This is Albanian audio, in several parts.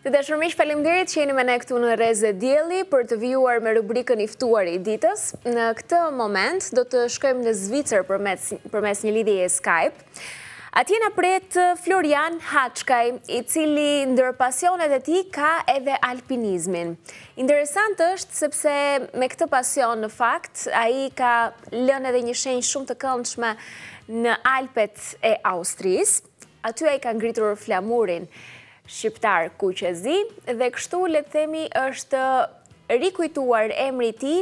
Dhe të shërmish falimderit që jeni me ne këtu në Reze Djeli për të vjuar me rubrikën iftuar i ditës. Në këtë moment do të shkojmë në Zvicër për mes një lidi e Skype. A tjena prejt Florian Hachkaj, i cili ndër pasionet e ti ka edhe alpinizmin. Interesant është sepse me këtë pasion në fakt, a i ka lën edhe një shenjë shumë të këndshme në Alpet e Austrisë. Aty e i ka ngritur flamurin shqiptar ku që zi, dhe kështu le themi është rikujtuar emri ti,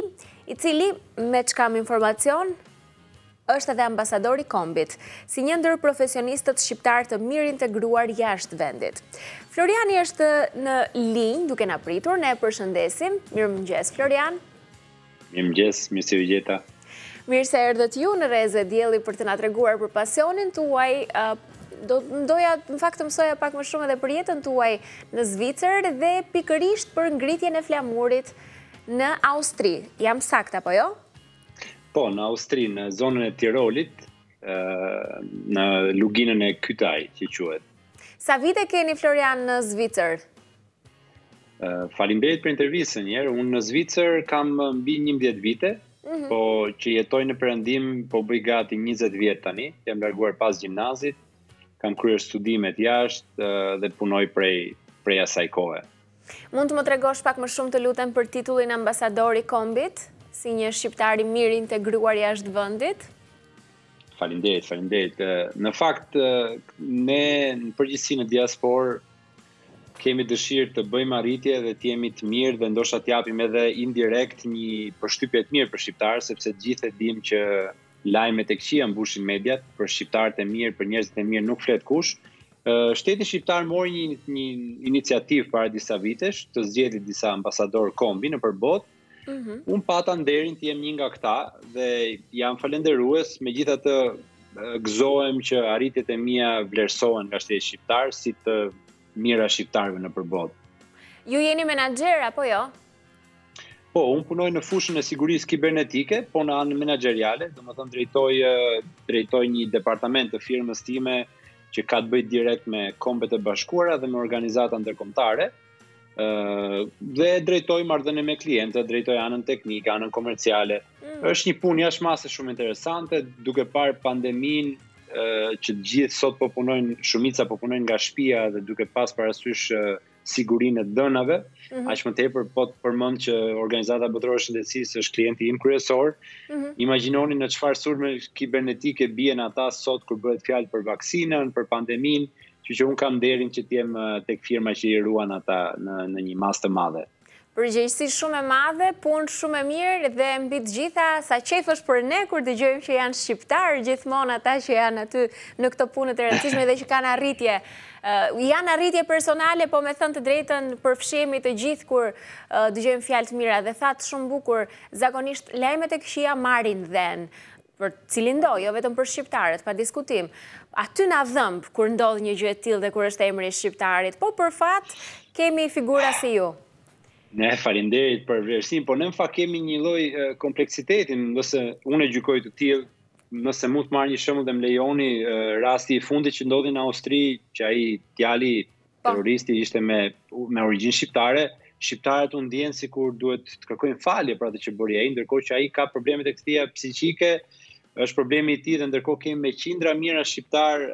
i cili me që kam informacion, është edhe ambasadori kombit, si një ndër profesionistët shqiptar të mirë integruar jashtë vendit. Floriani është në linjë, duke në apritur, ne përshëndesim. Mirë më Florian. Mirë më gjesë, mirë si vjeta. Mirë se erdhët ju në reze djeli për të nga treguar për pasionin të uaj doja në fakt të mësoja pak më shumë edhe për jetën tuaj në Zvicër dhe pikërisht për ngritjen e flamurit në Austri. Jam sakta, apo jo? Po, në Austri, në zonën e Tirolit, në luginën e Kytaj, që quet. Sa vite keni Florian në Zvicër? Falimbejt për intervjisën njerë, unë në Zvicër kam mbi një mbjet vite, mhm. po që jetoj në përëndim po bëj gati 20 vjetë tani, jam larguar pas gjimnazit, kam kryer studimet jashtë eh, dhe punoj prej prej asaj kohe. Mund të më tregosh pak më shumë të lutem për titullin ambasadori kombit, si një shqiptari mirë integruar jashtë vendit? Faleminderit, faleminderit. Eh, në fakt eh, ne në përgjithësi në diaspor kemi dëshirë të bëjmë arritje dhe të jemi të mirë dhe ndoshta të japim edhe indirekt një përshtypje të mirë për shqiptarë sepse gjithë e dimë që lajme të këqia në bushin mediat, për shqiptarët e mirë, për njerëzit e mirë nuk fletë kush. Shtetit shqiptarë mori një iniciativë para disa vitesh, të zgjedi disa ambasadorë kombi në përbot, mhm. unë pata nderin të jem një nga këta, dhe jam falenderues me gjitha të gëzohem që arritjet e mia vlerësohen nga shteti shqiptarë, si të mira shqiptarëve në përbot. Ju jeni menagjera, apo Po jo? Po, unë punoj në fushën e sigurisë kibernetike, po në anë menageriale, dhe më thëmë drejtoj, drejtoj një departament të firmës time që ka të bëjt direkt me kombet e bashkuara dhe me organizata antërkomtare, dhe drejtoj mardhënë me klientët, drejtoj anën teknikë, anën komerciale. Mm. është një punë jashtë masë shumë interesante, duke parë pandemin që gjithë sot po punojnë, shumica po punojnë nga shpia dhe duke pas parasysh sigurinë e dënave, mm -hmm. aq më tepër po të përmend që organizata botërore shëndetësisë është klienti im kryesor. Mm -hmm. Imagjinoni në çfarë surme kibernetike bien ata sot kur bëhet fjalë për vaksinën, për pandeminë, që që un kam derin që të jem eh, tek firma që i ruan ata në në një masë të madhe përgjegjësi shumë e madhe, punë shumë e mirë dhe mbit gjitha sa qef është për ne kur të gjëjmë që janë shqiptarë gjithmonë ata që janë aty në këto punë të rëndësishme dhe që kanë arritje. Eh, janë arritje personale, po me thënë të drejten përfshemi të gjithë kur të eh, gjëjmë fjalë të mira dhe thatë shumë bukur, zakonisht lejme e këshia marin dhenë për cilindo, jo vetëm për shqiptarët, pa diskutim. Aty na dhëmbë kur ndodhë një gjëtil dhe kur është emri shqiptarit, po për Po për fatë kemi figura si ju. Ne falenderit për vlerësim, por ne në fakt kemi një lloj kompleksitetin, nëse unë gjykoj të tillë, nëse mund të marr një shembull dhe më lejoni rasti i fundit që ndodhi në Austri, që ai djali po. terroristi ishte me me origjinë shqiptare, shqiptarët u ndjen sikur duhet të kërkojnë falje për atë që bëri ai, ndërkohë që ai ka probleme të kthia psiqike, është problemi i tij dhe ndërkohë kemi me qindra mijëra shqiptar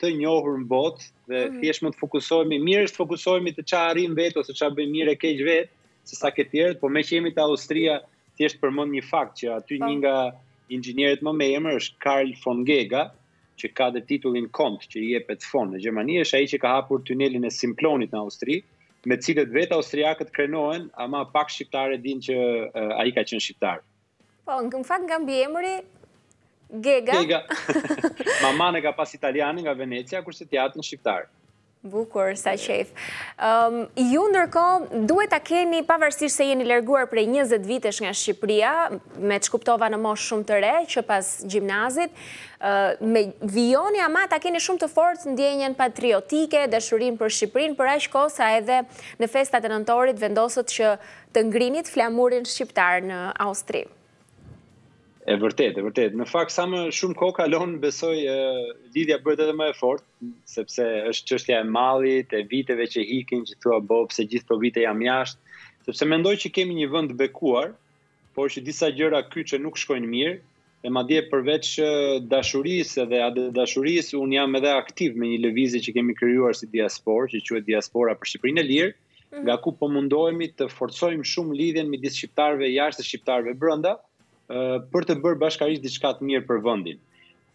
të njohur në botë dhe mm. thjesht mund të fokusohemi mirë, të fokusohemi të çfarë arrim vetë ose çfarë bëjmë mirë e keq vetë, se sa ke tjerët, por me që jemi te Austria, thjesht përmend një fakt që aty po. një nga inxhinierët më me emër është Karl von Gega, që ka dhe titullin kont që i jepet von në Gjermani, është ai që ka hapur tunelin e Simplonit në Austri, me cilët vetë austriakët krenohen, ama pak shqiptare din që ai ka qenë shqiptar. Po, në fakt nga mbi Gega. Gega. Mamane ka pas italianin nga Venecia, kurse tjatë në shqiptarë. Bukur, sa qef. Ehm, ju ndërko, duhet të keni, pavarësisht se jeni lerguar prej 20 vitesh nga Shqipria, me të shkuptova në mosh shumë të re, që pas gjimnazit, ehm, me vioni ama të keni shumë të forët në djenjen patriotike, dëshurin për Shqiprin, për është ko sa edhe në festat e nëntorit vendosët që të ngrinit flamurin shqiptar në Austrië. E vërtet, e vërtet. Në fakt sa më shumë kohë kalon, besoj e, lidhja bëhet edhe më e fortë, sepse është çështja e mallit, e viteve që ikin, që thua bo, pse gjithë po vite jam jashtë, sepse mendoj që kemi një vend të bekuar, por që disa gjëra këtu që nuk shkojnë mirë, e madje përveç dashurisë dhe atë dashurisë, un jam edhe aktiv me një lëvizje që kemi krijuar si diaspor, që quhet diaspora për Shqipërinë e Lirë, mhm. nga ku po mundohemi të forcojmë shumë lidhjen midis shqiptarëve jashtë dhe shqiptarëve brenda. Mm për të bërë bashkarisht diçka të mirë për vendin.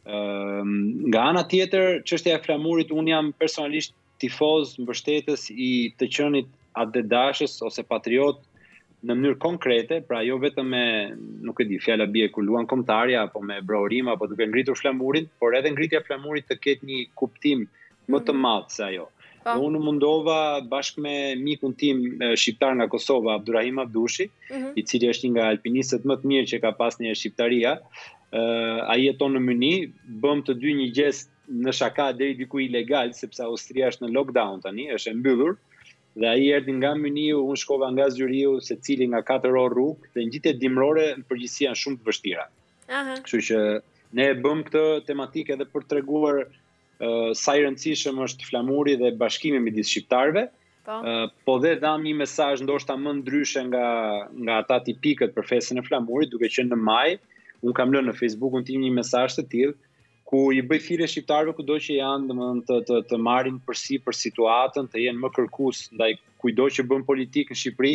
Ëm nga ana tjetër, çështja e flamurit un jam personalisht tifoz mbështetës i të qenit Adidasës ose Patriot në mënyrë konkrete, pra jo vetëm me, nuk e di, fjala bie ku luan kombëtarja apo me brohurim apo duke ngritur flamurin, por edhe ngritja e flamurit të ketë një kuptim më të madh se ajo. Po. Unë mundova bashkë me mikun tim shqiptar nga Kosova, Abdurahim Abdushi, mhm. i cili është nga alpinistët më të mirë që ka pas një shqiptaria. A i e tonë në mëni, bëm të dy një gjest në shaka dhe i diku ilegal, sepse Austria është në lockdown tani, është e mbyllur, dhe a i erdi nga mëni, unë shkova nga zyriu, se cili nga 4 orë rrugë, dhe në e dimrore në përgjësia në shumë të vështira. Kështu që ne bëm këtë tematike edhe për të reguar sa i rëndësishëm është flamuri dhe bashkimi midis shqiptarve, po, po dhe dham një mesaj ndoshta më ndryshe nga, nga ata tipikët për fesën e flamurit, duke që në maj, unë kam lënë në Facebook, unë tim një mesaj të tilë, ku i bëj shqiptarve shqiptarëve kudo që janë të të marrin përsi për situatën, të jenë më kërkus ndaj kujdo që bën politikë në Shqipëri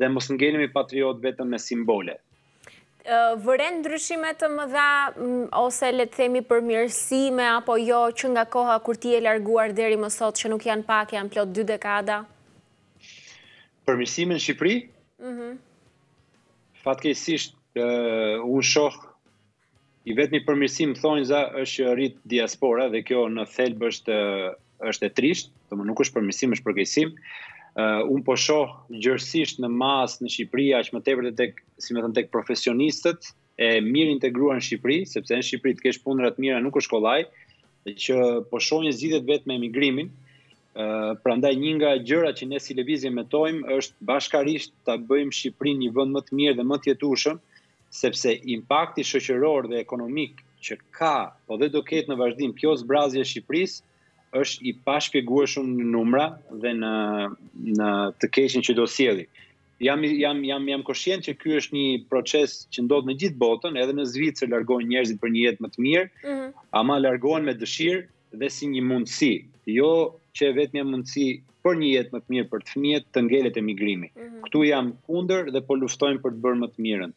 dhe mos ngjenemi patriot vetëm me simbole vëren ndryshimet të më dha, ose le të themi për mirësime, apo jo, që nga koha kur ti e larguar deri më sot, që nuk janë pak, janë plot dy dekada? Për mirësime në Shqipëri? Mhm. Fatkesisht, unë shohë i vetëmi përmirësim më thonjë za është rritë diaspora dhe kjo në thelbë është e trisht, të më nuk është përmirësim, është përgjësim uh, eh, unë po shoh gjërësisht në mas në Shqipëri aq më tepër të tek, si më thon tek profesionistët e mirë integruar në Shqipëri, sepse në Shqipëri të kesh punëra të mira nuk është kollaj, që po shohin zgjidhet vetëm me emigrimin. Uh, prandaj një nga gjërat që ne si lëvizje tojmë, është bashkarisht ta bëjmë Shqipërinë një vend më të mirë dhe më të jetueshëm, sepse impakti shoqëror dhe ekonomik që ka, po dhe do ketë në vazhdim kjo zbrazje e Shqipërisë, është i pashpjeguar shumë në numra dhe në, në të keqen që do sjeli. Jam, jam, jam, jam koshien që kjo është një proces që ndodhë në gjithë botën, edhe në Zvicër largohen njerëzit për një jetë më të mirë, mm -hmm. ama largohen me dëshirë dhe si një mundësi, jo që vetë një mundësi për një jetë më të mirë për të fëmijët të ngelet emigrimi. migrimi. Mm -hmm. Këtu jam kunder dhe po luftojmë për të bërë më të mirën.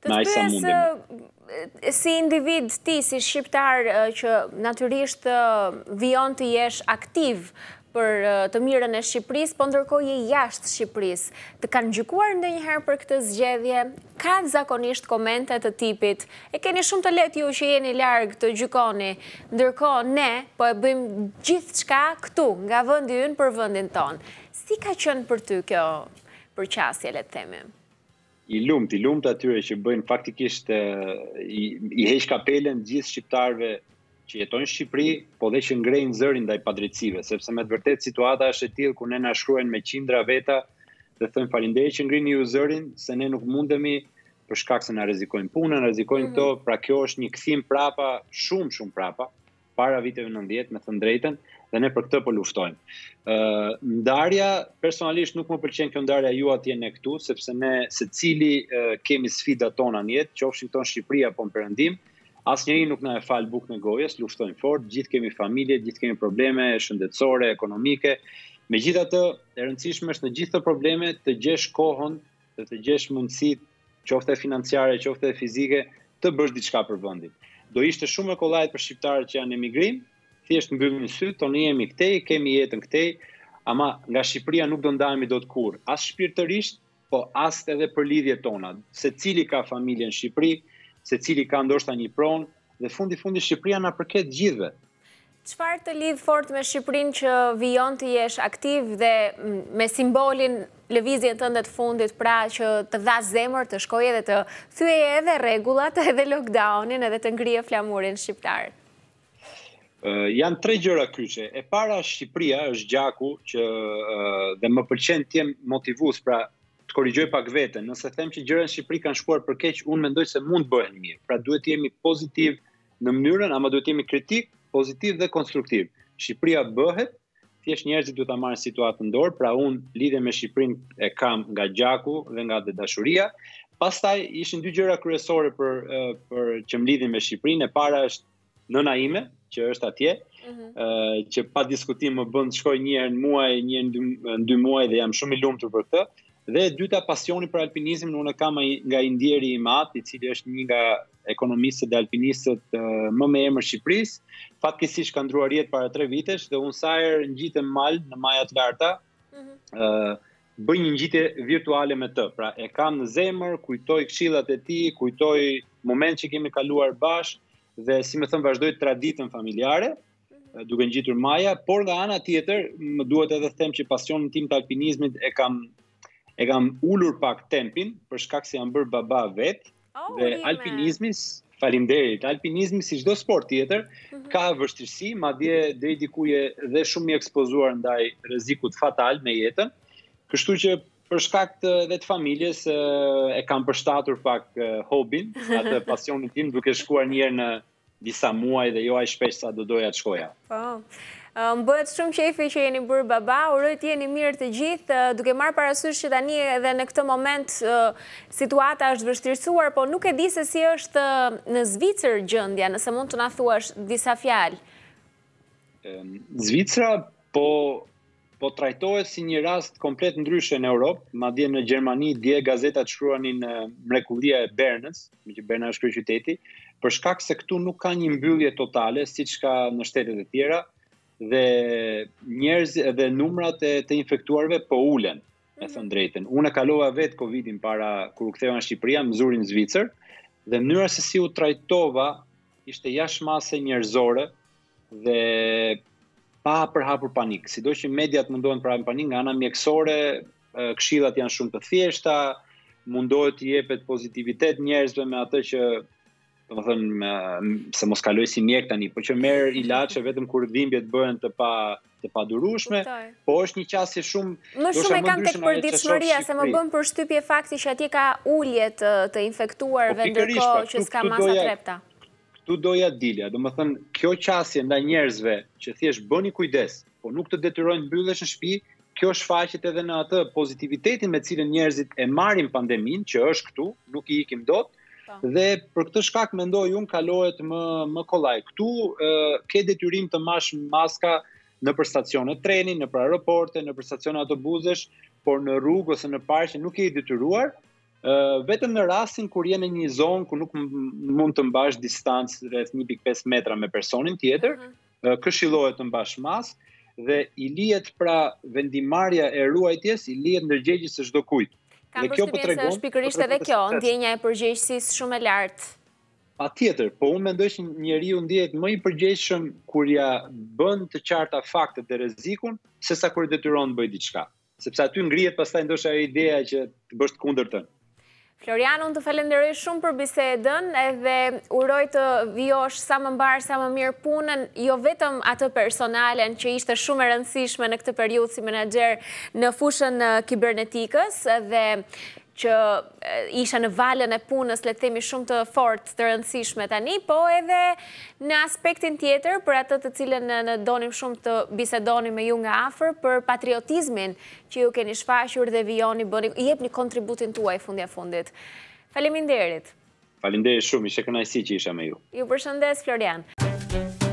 Të shpes si individ ti, si shqiptar, që naturisht vion të jesh aktiv për të mirën e Shqipëris, po ndërkoj e jashtë Shqipëris, të kanë gjukuar ndë njëherë për këtë zgjedhje, ka zakonisht komente të tipit, e keni shumë të let ju që jeni largë të gjukoni, ndërkoj ne, po e bëjmë gjithë qka këtu, nga vëndi unë për vëndin tonë. Si ka qënë për ty kjo përqasje, letë themi i lumt, i lumt atyre që bëjnë faktikisht i, i heq kapelen gjithë shqiptarve që jetojnë në Shqipëri, po dhe që ngrejnë zërin ndaj padrejtësive, sepse me të vërtetë situata është e tillë ku ne na shkruajn me qindra veta dhe thon falinderit që ngrini ju zërin, se ne nuk mundemi për shkak se na rrezikojnë punën, rrezikojnë mhm. këto, mm. pra kjo është një kthim prapa, shumë shumë prapa para viteve 90, me të drejtën, dhe ne për këtë po luftojmë. ë uh, ndarja personalisht nuk më pëlqen kjo ndarja ju atje ne këtu sepse ne secili uh, kemi sfidat tona në jetë, qofshin ton Shqipëria apo në Perëndim, asnjëri nuk na e fal bukë në gojës, luftojmë fort, gjithë kemi familje, gjithë kemi probleme shëndetësore, ekonomike. Megjithatë, e rëndësishme është në gjithë këto probleme të gjesh kohën, të të gjesh mundësitë, qoftë financiare, qoftë fizike, të bësh diçka për vendin. Do ishte shumë e kollajt për shqiptarët që janë emigrim, thjesht mbyllim sytë, to jemi këtej, kemi jetën këtej, ama nga Shqipëria nuk do ndahemi dot kur, as shpirtërisht, po as edhe për lidhjet tona. Secili ka familje në Shqipëri, secili ka ndoshta një pronë dhe fundi fundi Shqipëria na përket gjithëve. Çfarë të lidh fort me Shqipërinë që vijon të jesh aktiv dhe mm, me simbolin lëvizjen tënde të fundit, pra që të dha zemër të shkoje edhe të thyeje edhe rregullat edhe lockdownin edhe të ngrije flamurin shqiptar. Janë tre gjëra kyçe. E para Shqipria është gjaku që dhe më pëlqen të jem motivues pra të korrigjoj pak veten. Nëse them që gjërat në Shqipëri kanë shkuar për keq, unë mendoj se mund bëhen mirë. Pra duhet të jemi pozitiv në mënyrën, ama duhet të jemi kritik, pozitiv dhe konstruktiv. Shqipëria bëhet, thjesht njerëzit duhet ta marrin situatën në dorë. Pra unë lidhem me Shqipërinë e kam nga gjaku dhe nga dhe dashuria. Pastaj ishin dy gjëra kryesore për për që mlidhen me Shqipërinë. E para është nëna ime, që është atje, mhm. që pa diskutim më bënd të shkoj njërë në muaj, njërë në dy muaj dhe jam shumë i lumë të për këtë. Dhe dyta pasioni për alpinizm në unë kam nga indjeri i matë, i cili është një nga ekonomistët dhe alpinistët më me emër Shqipëris. Fatkesish ka ndruar jetë para tre vitesh dhe unë sajër në gjitë malë në majat larta, mhm. bëj një gjitë virtuale me të. Pra e kam në zemër, kujtoj këshillat e ti, kujtoj moment që kemi kaluar bashkë, dhe si më thëmë vazhdoj traditën familjare, mhm. duke në gjitur maja, por nga ana tjetër, më duhet edhe të them që pasionën tim të alpinizmit e kam, e kam ullur pak tempin, për shkak se jam bërë baba vetë, oh, dhe rime. alpinizmis, falimderit, alpinizmi si çdo sport tjetër, mhm. ka vështirësi, ma deri dhe i dikuje dhe shumë i ekspozuar ndaj rrezikut fatal me jetën, kështu që për shkak të dhe të familjes e kam përshtatur pak hobin, atë pasionin tim duke shkuar herë në disa muaj dhe jo ajë shpesh sa do doja të shkoja. Po, më bëhet shumë qefi që jeni bërë baba, urojt jeni mirë të gjithë, duke marë parasysh që tani edhe në këtë moment situata është vështirësuar, po nuk e di se si është në Zvicër gjëndja, nëse mund të na thuash disa fjalë. Zvicëra po po trajtohet si një rast komplet ndryshe në Europë, ma dje në Gjermani, dje gazetat shkruanin mrekullia e Bernës, më që Berna është kërë qyteti, për shkak se këtu nuk ka një mbyllje totale siç ka në shtetet e tjera dhe njerëz dhe numrat e të infektuarve po ulen me të mhm. drejtën. Unë e kalova vet Covidin para kur u ktheva në Shqipëri, më zuri në Zvicër dhe mënyra se si u trajtova ishte jashtë mase njerëzore dhe pa për hapur panik. Sido që mediat mundohen të prajnë panik, nga ana mjekësore, këshillat janë shumë të thjeshta, mundohet të jepet pozitivitet njerëzve me atë që do thënë se mos kaloj si mjek tani, por që merr ilaçe vetëm kur dhimbjet bëhen të pa të padurueshme, po është një qasje shumë më shumë e kanë tek përditshmëria se më bën shtypje fakti që atje ka ulje të, infektuar infektuarve po ndërkohë pra, që s'ka masa trepta. Këtu doja dilja, do më thënë kjo qasje ndaj njerëzve që thjesht bëni kujdes, po nuk të detyrojnë mbyllesh në shtëpi, kjo shfaqet edhe në atë pozitivitetin me cilën njerëzit e marrin pandeminë që është këtu, nuk i ikim dot, Po. dhe për këtë shkak mendoj unë kalohet më më kollaj. Ktu e, ke detyrim të mash maska në për stacionet treni, në për aeroporte, në për stacionet autobuzesh, por në rrugë ose në parqe nuk je i detyruar. vetëm në rastin kur je në një zonë ku nuk mund të mbash distancë rreth 1.5 metra me personin tjetër, mm -hmm. këshillohet të mbash maskë dhe i lijet pra vendimarrja e ruajtjes, i në ndërgjegjes së çdo kujt. Kam përshtypjen po se është pikërisht po edhe kjo, ndjenja e përgjegjësisë shumë e lartë. Pa tjetër, po unë mendoj që njeri unë djetë më i përgjeshëm kur ja bënd të qarta faktet dhe rezikun, se sa kur detyron të bëjt diçka. Sepse aty ngrijet pas ta ndosha e ideja që të bështë kunder tënë. Florian, unë të falenderoj shumë për bisedën edhe uroj të vjosh sa më mbarë, sa më mirë punën, jo vetëm atë personalen që ishte shumë e rëndësishme në këtë periut si menager në fushën kibernetikës dhe që isha në valën e punës, le themi shumë të fort të rëndësishme tani, po edhe në aspektin tjetër për atë të cilën ne donim shumë të bisedonim me ju nga afër për patriotizmin që ju keni shfaqur dhe vijoni bëni i jepni kontributin tuaj fundi i fundit. Faleminderit. derit shumë, ishte kënaqësi që isha me ju. Ju përshëndes Florian.